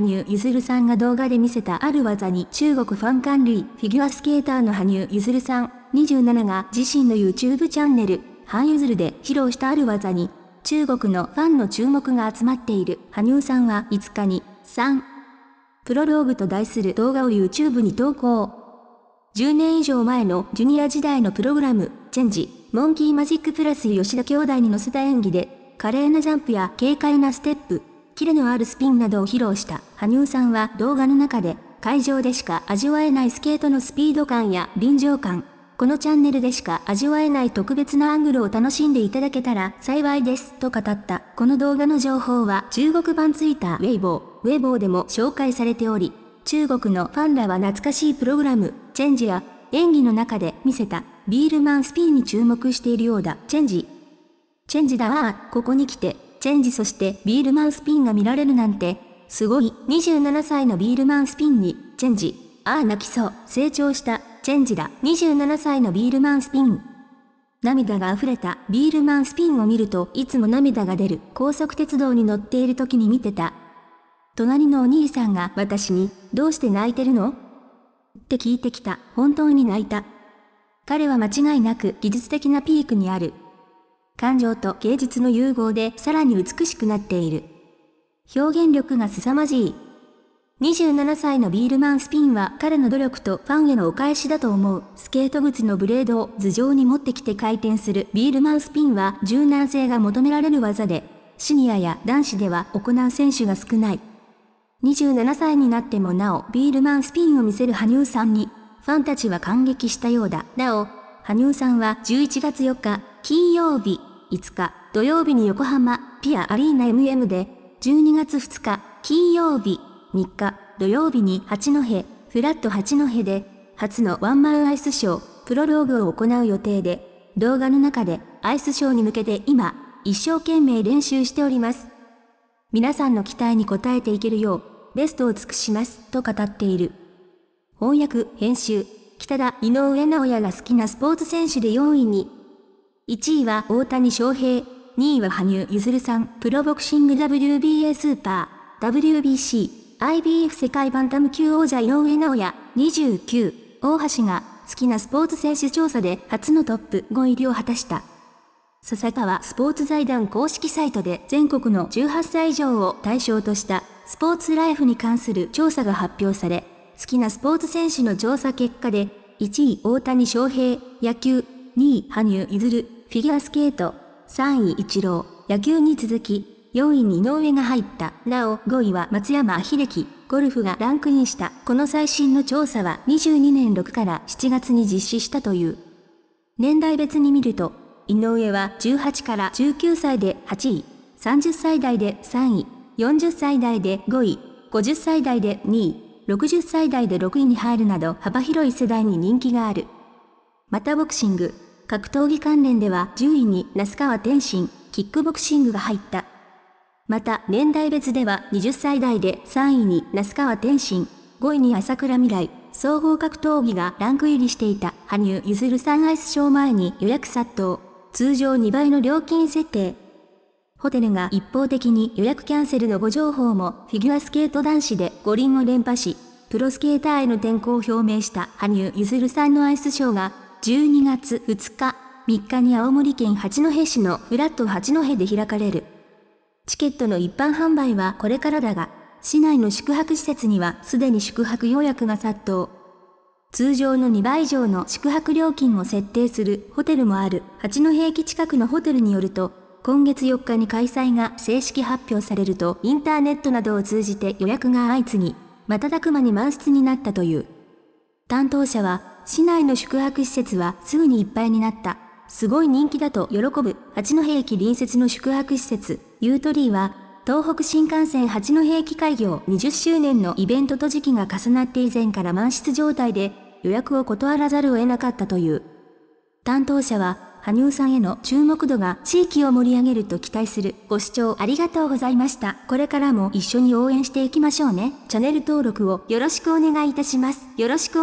羽生結弦さんが動画で見せたある技に中国ファン管理、フィギュアスケーターの羽生結弦さん、27が自身の YouTube チャンネル、ハンユズルで披露したある技に、中国のファンの注目が集まっている羽生さんは5日に、3、プロローグと題する動画を YouTube に投稿。10年以上前のジュニア時代のプログラム、チェンジ、モンキーマジックプラス吉田兄弟に乗せた演技で、華麗なジャンプや軽快なステップ、キレのあるスピンなどを披露した羽生さんは動画の中で会場でしか味わえないスケートのスピード感や臨場感、このチャンネルでしか味わえない特別なアングルを楽しんでいただけたら幸いですと語ったこの動画の情報は中国版ツイッターウェイボー、ウェイボーでも紹介されており、中国のファンらは懐かしいプログラム、チェンジや演技の中で見せたビールマンスピンに注目しているようだ。チェンジ。チェンジだわここに来てチェンジそしてビールマンスピンが見られるなんて、すごい、27歳のビールマンスピンに、チェンジ。ああ泣きそう、成長した、チェンジだ、27歳のビールマンスピン。涙が溢れたビールマンスピンを見るといつも涙が出る高速鉄道に乗っている時に見てた。隣のお兄さんが私に、どうして泣いてるのって聞いてきた、本当に泣いた。彼は間違いなく技術的なピークにある感情と芸術の融合でさらに美しくなっている。表現力が凄まじい。27歳のビールマンスピンは彼の努力とファンへのお返しだと思う。スケート靴のブレードを頭上に持ってきて回転するビールマンスピンは柔軟性が求められる技で、シニアや男子では行う選手が少ない。27歳になってもなおビールマンスピンを見せる羽生さんに、ファンたちは感激したようだ。なお、羽生さんは11月4日、金曜日、5日土曜日に横浜ピアアリーナ MM で、12月2日金曜日、3日土曜日に八戸フラット八戸で、初のワンマンアイスショープロローグを行う予定で、動画の中でアイスショーに向けて今、一生懸命練習しております。皆さんの期待に応えていけるよう、ベストを尽くします、と語っている。翻訳、編集、北田、井上直也が好きなスポーツ選手で4位に、1位は大谷翔平、2位は羽生結弦さん、プロボクシング WBA スーパー、WBC、IBF 世界バンタム級王者井上尚弥、29、大橋が、好きなスポーツ選手調査で初のトップ5入りを果たした。笹川スポーツ財団公式サイトで全国の18歳以上を対象としたスポーツライフに関する調査が発表され、好きなスポーツ選手の調査結果で、1位大谷翔平、野球、2位羽生結弦、フィギュアスケート、3位イチロー、野球に続き、4位に井上が入った。なお、5位は松山秀樹、ゴルフがランクインした。この最新の調査は22年6から7月に実施したという。年代別に見ると、井上は18から19歳で8位、30歳代で3位、40歳代で5位、50歳代で2位、60歳代で6位に入るなど幅広い世代に人気がある。またボクシング、格闘技関連では10位に那須川天心、キックボクシングが入った。また、年代別では20歳代で3位に那須川天心、5位に朝倉未来、総合格闘技がランク入りしていた羽生結弦さんアイスショー前に予約殺到。通常2倍の料金設定。ホテルが一方的に予約キャンセルの誤情報もフィギュアスケート男子で五輪を連覇し、プロスケーターへの転向を表明した羽生結弦さんのアイスショーが12月2日、3日に青森県八戸市のフラット八戸で開かれる。チケットの一般販売はこれからだが、市内の宿泊施設にはすでに宿泊予約が殺到。通常の2倍以上の宿泊料金を設定するホテルもある八戸駅近くのホテルによると、今月4日に開催が正式発表されると、インターネットなどを通じて予約が相次ぎ、瞬く間に満室になったという。担当者は、市内の宿泊施設はすぐにいっぱいになった。すごい人気だと喜ぶ八戸駅隣接の宿泊施設、ユートリーは、東北新幹線八戸駅開業20周年のイベントと時期が重なって以前から満室状態で予約を断らざるを得なかったという。担当者は、羽生さんへの注目度が地域を盛り上げると期待する。ご視聴ありがとうございました。これからも一緒に応援していきましょうね。チャンネル登録をよろしくお願いいたします。よろしく